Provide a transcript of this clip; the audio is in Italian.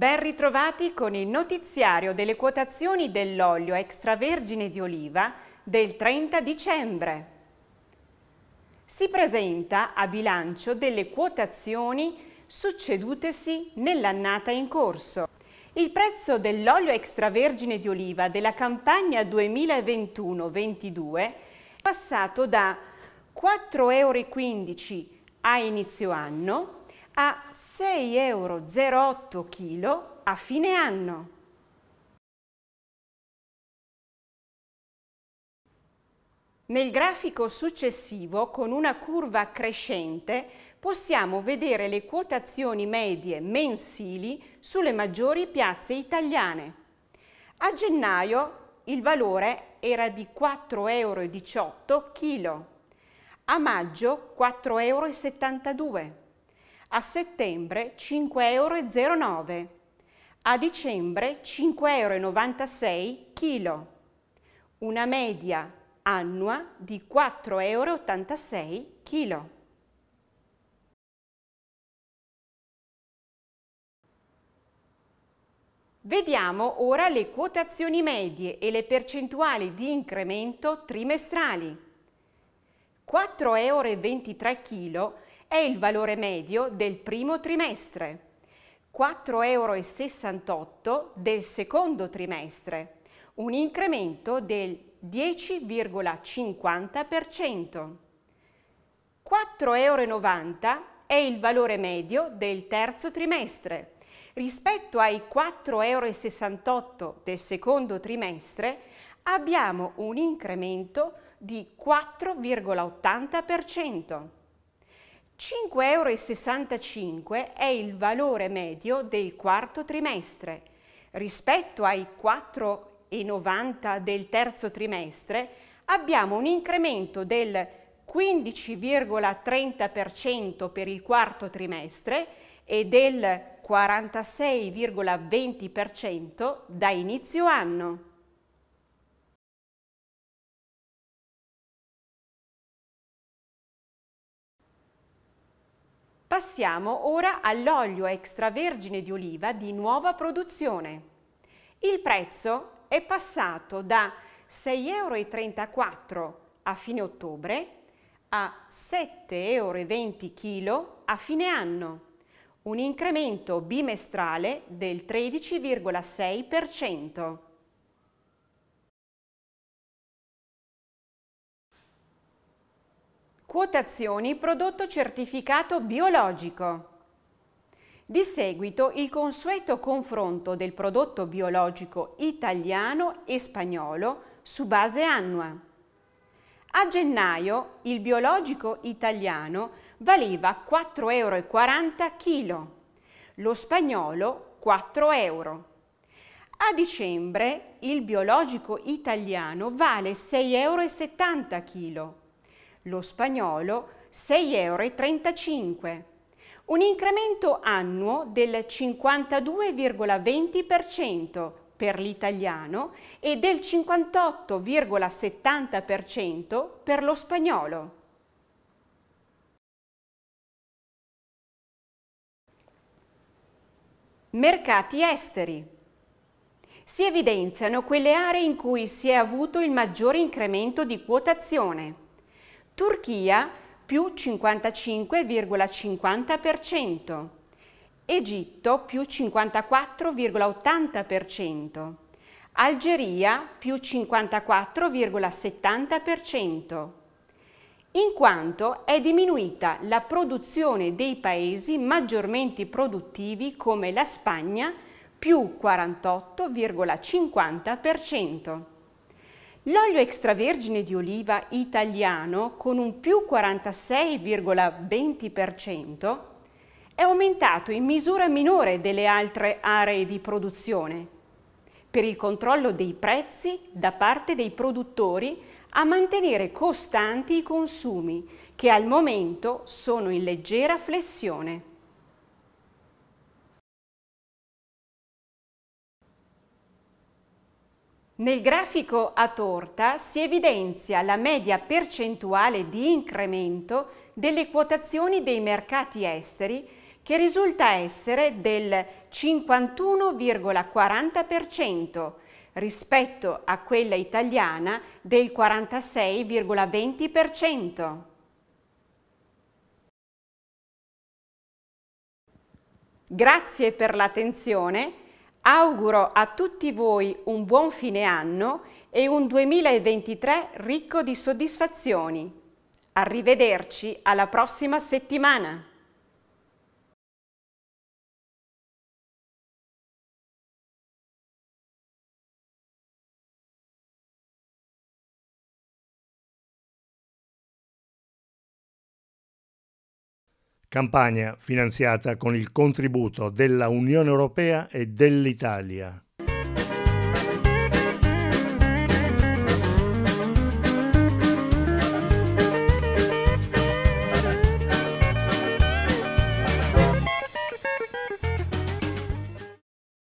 Ben ritrovati con il notiziario delle quotazioni dell'olio extravergine di oliva del 30 dicembre. Si presenta a bilancio delle quotazioni succedutesi nell'annata in corso. Il prezzo dell'olio extravergine di oliva della campagna 2021-22 è passato da 4,15 euro a inizio anno a 6,08 euro chilo a fine anno. Nel grafico successivo, con una curva crescente, possiamo vedere le quotazioni medie mensili sulle maggiori piazze italiane. A gennaio il valore era di 4,18 euro kg, a maggio 4,72 euro a settembre 5,09 euro, a dicembre 5,96 euro chilo, una media annua di 4,86 euro chilo. Vediamo ora le quotazioni medie e le percentuali di incremento trimestrali. 4,23 euro è il valore medio del primo trimestre, 4,68 euro del secondo trimestre, un incremento del 10,50%. 4,90 euro è il valore medio del terzo trimestre. Rispetto ai 4,68 euro del secondo trimestre abbiamo un incremento di 4,80%. 5,65 euro è il valore medio del quarto trimestre. Rispetto ai 4,90 del terzo trimestre abbiamo un incremento del 15,30% per il quarto trimestre e del 46,20% da inizio anno. Passiamo ora all'olio extravergine di oliva di nuova produzione. Il prezzo è passato da 6,34 euro a fine ottobre a 7,20 euro a fine anno, un incremento bimestrale del 13,6%. Quotazioni prodotto certificato biologico. Di seguito il consueto confronto del prodotto biologico italiano e spagnolo su base annua. A gennaio il biologico italiano valeva 4,40 euro kg, lo spagnolo 4 euro. A dicembre il biologico italiano vale 6,70 euro kg, lo spagnolo 6,35 euro, un incremento annuo del 52,20% per l'italiano e del 58,70% per lo spagnolo. Mercati esteri. Si evidenziano quelle aree in cui si è avuto il maggiore incremento di quotazione. Turchia più 55,50%, Egitto più 54,80%, Algeria più 54,70%, in quanto è diminuita la produzione dei paesi maggiormente produttivi come la Spagna più 48,50%. L'olio extravergine di oliva italiano con un più 46,20% è aumentato in misura minore delle altre aree di produzione per il controllo dei prezzi da parte dei produttori a mantenere costanti i consumi che al momento sono in leggera flessione. Nel grafico a torta si evidenzia la media percentuale di incremento delle quotazioni dei mercati esteri che risulta essere del 51,40% rispetto a quella italiana del 46,20%. Grazie per l'attenzione Auguro a tutti voi un buon fine anno e un 2023 ricco di soddisfazioni. Arrivederci alla prossima settimana! campagna finanziata con il contributo della Unione Europea e dell'Italia.